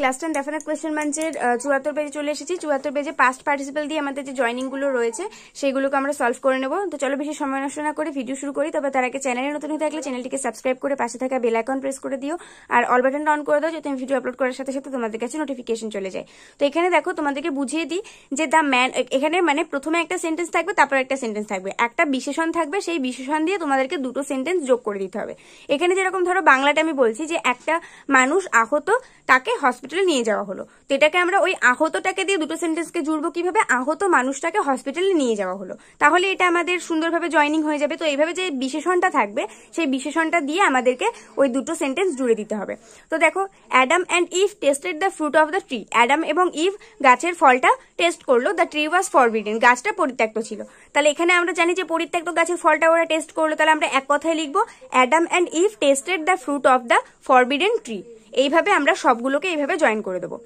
Class ten definite question মানচের চুয়াত্তর পেজে চলে এসেছি চুয়াত্তর পেজে পাস্ট পার্টিসিপেল দিয়ে আমাদের যে জয়নিংগুলো রয়েছে সেইগুলোকে আমরা সলভ করে নেব তো চলো বেশি সময় নষ্ট না করে ভিডিও শুরু করি তবে তার আগে চ্যানেলে নতুন হয়ে থাকলে চ্যানেলটিকে সাবস্ক্রাইব করে পাশে থাকা বেল আইকন প্রেস করে দিও আর অল বাটনটা অন করে দাও যাতে আমি ভিডিও আপলোড করার সাথে সাথে তোমাদের কাছে নোটিফিকেশন চলে যায় তো এখানে দেখো তোমাদেরকে বুঝিয়ে দিই যে দ্য ম্যান এখানে মানে প্রথমে একটা সেন্টেন্স থাকবে তারপর একটা সেন্টেন্স থাকবে একটা বিশেষণ থাকবে সেই বিশেষণ দিয়ে তোমাদেরকে দুটো সেন্টেন্স যোগ করে দিতে হবে এখানে যেরকম ধরো বাংলাটা আমি বলছি যে একটা মানুষ আহত তাকে হসপিটাল হসপিটালে নিয়ে যাওয়া হলো তো এটাকে আমরা ওই আহতটাকে দিয়ে দুটো সেন্টেন্সকে জুড়বো কিভাবে আহত মানুষটাকে হসপিটালে নিয়ে যাওয়া হলো তাহলে এটা আমাদের সুন্দরভাবে জয়নিং হয়ে যাবে তো এইভাবে যে বিশেষণটা থাকবে সেই বিশেষণটা দিয়ে আমাদেরকে ওই দুটো সেন্টেন্স জুড়ে দিতে হবে তো দেখো Adam and Eve tasted the fruit of the tree Adam এবং ইভ গাছের ফলটা টেস্ট করলো দ্য ট্রি ওয়াজ ফরবিডেন গাছটা পরিত্যক্ত ছিল তাহলে এখানে আমরা জানি যে পরিত্যক্ত গাছের ফলটা ওরা টেস্ট করলো তাহলে আমরা এক কথায় লিখবো Adam and Eve tasted the fruit of the forbidden tree এইভাবে আমরা সবগুলোকে এইভাবে জয়েন করে দেবো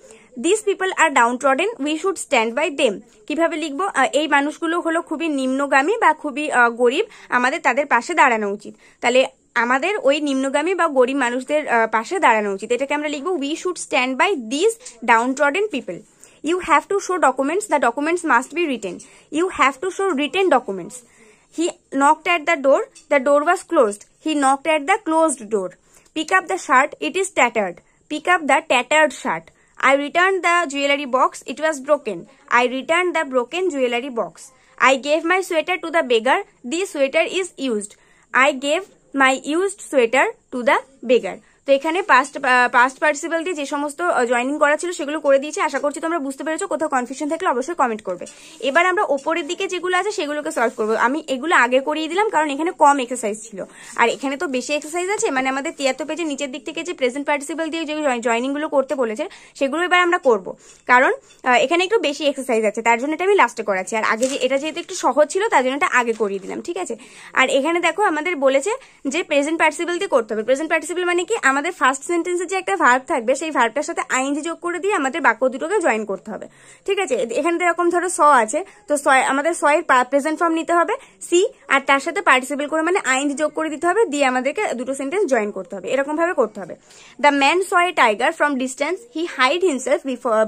this people are downtrodden we should stand by them কিভাবে লিখব এই মানুষগুলো হলো খুবই নিম্নগামী বা খুবই গরিব আমাদের তাদের পাশে দাঁড়ানো উচিত তাহলে আমাদের ওই নিম্নগামী বা গরিব মানুষদের পাশে দাঁড়ানো উচিত এটাকে আমরা লিখবো we should stand by this downtrodden people you have to show documents the documents must be written you have to show written documents he knocked at the door the door was closed he knocked at the closed door Pick up the shirt. It is tattered. Pick up the tattered shirt. I returned the jewelry box. It was broken. I returned the broken jewelry box. I gave my sweater to the beggar. This sweater is used. I gave my used sweater to the beggar. তো এখানে past past পার্সিপাল দিয়ে যে সমস্ত joining করা ছিল সেগুলো করে দিয়েছি আশা করছি তোমরা বুঝতে পেরেছো কোথাও কনফিউশন থাকলে অবশ্যই কমেন্ট করবে এবার আমরা ওপরের দিকে যেগুলো আছে সেগুলোকে সলভ করবো আমি এগুলো আগে করিয়ে দিলাম কারণ এখানে কম এক্সারসাইজ ছিল আর এখানে তো বেশি এক্সারসাইজ আছে মানে আমাদের তিয়াত্তর পেজের নিচের দিক থেকে যে প্রেজেন্ট পার্টিসিপাল দিয়ে যে জয়নিংগুলো করতে বলেছে সেগুলো এবার আমরা করব কারণ এখানে একটু বেশি এক্সারসাইজ আছে তার জন্য এটা আমি লাস্টে করাচ্ছি আর আগে যে এটা যেহেতু একটু সহজ ছিল তার জন্য এটা আগে করিয়ে দিলাম ঠিক আছে আর এখানে দেখো আমাদের বলেছে যে প্রেজেন্ট পার্টিসিপাল দিয়ে করতে হবে প্রেজেন্ট পার্টিসিপাল মানে কি আমাদের ফার্স্ট সেন্টেন্সে যে একটা ভার্ব থাকবে সেই ভার্বটার সাথে আইনজি যোগ করে দিয়ে আমাদের বাক্য দুটোকে জয়েন করতে হবে ঠিক আছে এখানে এরকম ধরো স আছে তো সয় আমাদের সয়ের প্রেজেন্ট ফর্ম নিতে হবে সি আর তার সাথে পার্টিসিপেল করে মানে আইনজি যোগ করে দিতে হবে দিয়ে আমাদেরকে দুটো সেন্টেন্স জয়েন করতে হবে এরকম ভাবে করতে হবে the man saw tiger from distance he hide himself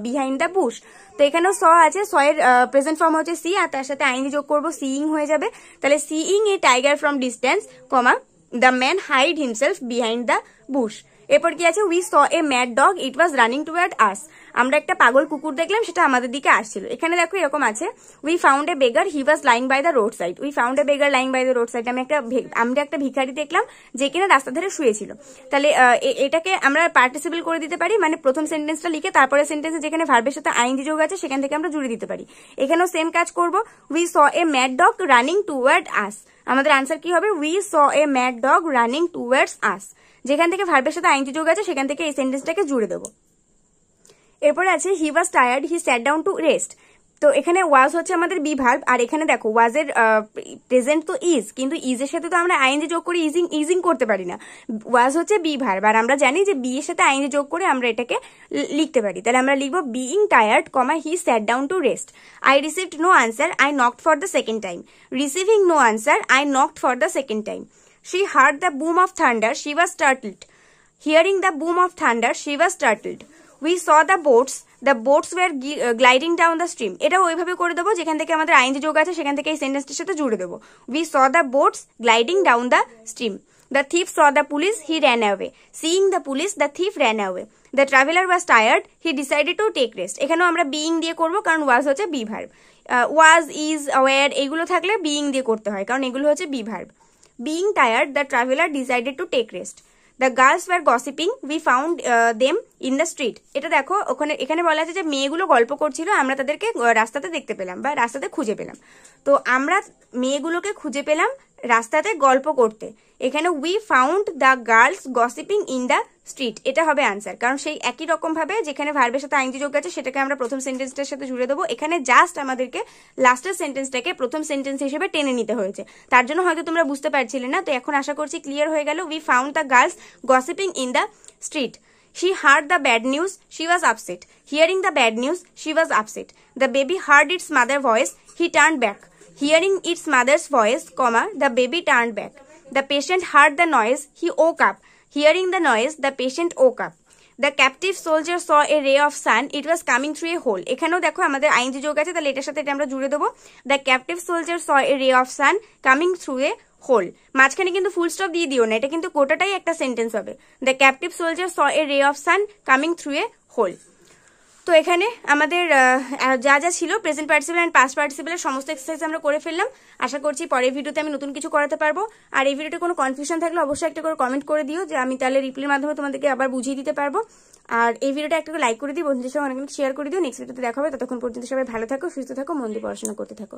behind the bush তো এখানেও স আছে সয়ের এর প্রেজেন্ট ফর্ম হচ্ছে সি আর তার সাথে আইনজি যোগ করবো সিইং হয়ে যাবে তাহলে seeing a tiger from distance কমা The man hid himself behind the bush. এরপর কি আছে we saw a mad dog it was running toward us আমরা একটা পাগল কুকুর দেখলাম সেটা আমাদের দিকে আসছিল এখানে দেখো এরকম আছে we found a beggar he was lying by the road side we found a beggar lying by the road side আমি একটা আমরা একটা ভিখারি দেখলাম যে কিনা রাস্তা ধারে শুয়েছিল তাহলে এটাকে আমরা পার্টিসিপেল করে দিতে পারি মানে প্রথম সেন্টেন্সটা লিখে তারপরে সেন্টেন্সে যেখানে ভার্বের সাথে আইন যোগ আছে সেখান থেকে আমরা জুড়ে দিতে পারি এখানেও সেম কাজ করব we saw a mad dog running toward us আমাদের আনসার কি হবে we saw a mad dog running towards us যেখান থেকে ভার্বের সাথে আইনটি যোগ আছে সেখান থেকে এই সেন্টেন্সটাকে জুড়ে দেবো এরপরে আছে he was tired he sat down to rest তো এখানে ওয়াজ হচ্ছে আমাদের বিভার্ব আর এখানে দেখো ওয়াজের প্রেজেন্ট তো ইজ কিন্তু এর সাথে তো আমরা আইন যোগ করে ইজিং ইজিং করতে পারি না ওয়াজ হচ্ছে বিভার্ব আর আমরা জানি যে বি এর সাথে আইন যোগ করে আমরা এটাকে লিখতে পারি তাহলে আমরা লিখবো বিইং টায়ার্ড কমা he sat down to rest I received no answer I knocked for the second time receiving no answer I knocked for the second time she heard the boom of thunder she was startled hearing the boom of thunder she was startled we saw the boats the boats were gliding down the stream এটা ওইভাবে করে দেবো যেখান থেকে আমাদের ING যোগ আছে সেখান থেকে এই সেন্টেন্সটির সাথে জুড়ে দেবো we saw the boats gliding down the stream the thief saw the police he ran away seeing the police the thief ran away the traveller was tired he decided to take rest এখানেও আমরা being দিয়ে করবো কারণ was হচ্ছে be verb was is were এগুলো থাকলে being দিয়ে করতে হয় কারণ এগুলো হচ্ছে be verb being tired the traveller decided to take rest the girls war gossiping we found them in the street এটা দেখো ওখানে এখানে বলা আছে যে মেয়েগুলো গল্প করছিল আমরা তাদেরকে রাস্তাতে দেখতে পেলাম বা রাস্তাতে খুঁজে পেলাম তো আমরা মেয়েগুলোকে খুঁজে পেলাম রাস্তাতে গল্প করতে এখানে we found the girls gossiping in the street এটা হবে আনসার কারণ সেই একই রকমভাবে যেখানে ভার্বের সাথে আইনজি যোগ আছে সেটাকে আমরা প্রথম সেন্টেন্সটার সাথে জুড়ে দেবো এখানে জাস্ট আমাদেরকে লাস্টের সেন্টেন্সটাকে প্রথম সেন্টেন্স হিসেবে টেনে নিতে হয়েছে তার জন্য হয়তো তোমরা বুঝতে পারছিলে না তো এখন আশা করছি ক্লিয়ার হয়ে গেল we found the girls gossiping in the street she heard the bad news she was upset hearing the bad news she was upset the baby heard its mother voice he turn back hearing its mother's voice কমা the baby turn back the patient heard the noise he woke up Hearing the noise, the patient woke up. The captive soldier saw a ray of sun it was coming through a hole এখানেও দেখো আমাদের ING যোগ আছে তাহলে এটার সাথে এটা আমরা জুড়ে দেবো the captive soldier saw a ray of sun coming through a hole মাঝখানে কিন্তু ফুল স্টপ দিয়ে দিও না এটা কিন্তু কোটাটাই একটা সেন্টেন্স হবে the captive soldier saw a ray of sun coming through a hole তো এখানে আমাদের যা যা ছিল প্রেজেন্ট পার্টিসিপেল অ্যান্ড পাস্ট পার্টিসিপেলের সমস্ত এক্সারসাইজ আমরা করে ফেললাম আশা করছি পরের ভিডিওতে আমি নতুন কিছু করাতে পারবো আর এই ভিডিওতে কোনো কনফিউশন থাকলে অবশ্যই একটা করে কমেন্ট করে দিও যে আমি তাহলে রিপ্লের মাধ্যমে তোমাদেরকে আবার বুঝিয়ে দিতে পারবো আর এই ভিডিওটা একটা লাইক করে দিই বন্ধুদের সঙ্গে অনেক শেয়ার করে দিও নেক্সট ভিডিওতে দেখা হবে ততক্ষণ পর্যন্ত সবাই ভালো থাকো সুস্থ থাকো মন দিয়ে পড়াশোনা করতে থাকো